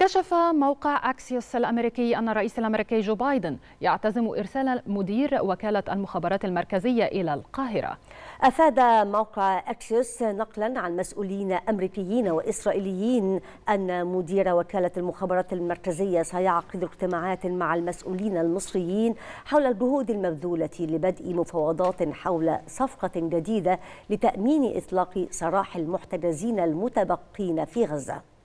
كشف موقع أكسيوس الأمريكي أن الرئيس الأمريكي جو بايدن يعتزم إرسال مدير وكالة المخابرات المركزية إلى القاهرة أفاد موقع أكسيوس نقلا عن مسؤولين أمريكيين وإسرائيليين أن مدير وكالة المخابرات المركزية سيعقد اجتماعات مع المسؤولين المصريين حول الجهود المبذولة لبدء مفاوضات حول صفقة جديدة لتأمين إطلاق سراح المحتجزين المتبقين في غزة